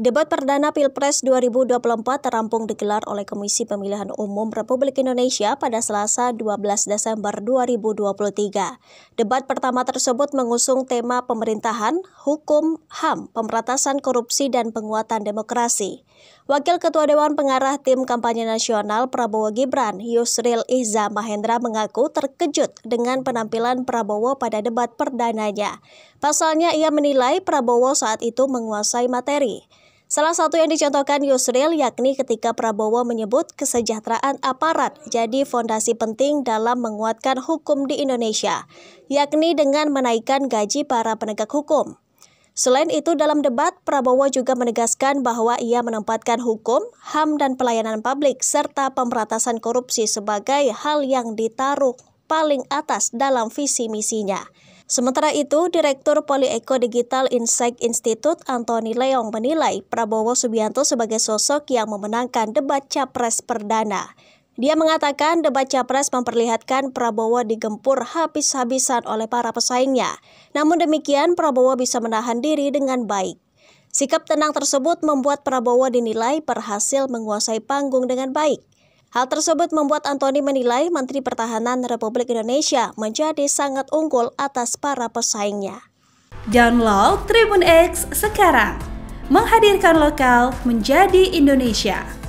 Debat perdana Pilpres 2024 terampung digelar oleh Komisi Pemilihan Umum Republik Indonesia pada Selasa 12 Desember 2023. Debat pertama tersebut mengusung tema pemerintahan, hukum, HAM, pemberantasan korupsi, dan penguatan demokrasi. Wakil Ketua Dewan Pengarah Tim Kampanye Nasional Prabowo Gibran, Yusril Ihza Mahendra mengaku terkejut dengan penampilan Prabowo pada debat perdananya. Pasalnya ia menilai Prabowo saat itu menguasai materi. Salah satu yang dicontohkan Yusril yakni ketika Prabowo menyebut kesejahteraan aparat jadi fondasi penting dalam menguatkan hukum di Indonesia, yakni dengan menaikkan gaji para penegak hukum. Selain itu, dalam debat, Prabowo juga menegaskan bahwa ia menempatkan hukum, HAM, dan pelayanan publik serta pemberantasan korupsi sebagai hal yang ditaruh paling atas dalam visi misinya. Sementara itu, Direktur Polieko Digital Insight Institute Anthony Leong menilai Prabowo Subianto sebagai sosok yang memenangkan debat capres perdana. Dia mengatakan debat capres memperlihatkan Prabowo digempur habis-habisan oleh para pesaingnya. Namun demikian, Prabowo bisa menahan diri dengan baik. Sikap tenang tersebut membuat Prabowo dinilai berhasil menguasai panggung dengan baik. Hal tersebut membuat Antoni menilai Menteri Pertahanan Republik Indonesia menjadi sangat unggul atas para pesaingnya. Download Tribun X sekarang, menghadirkan lokal menjadi Indonesia.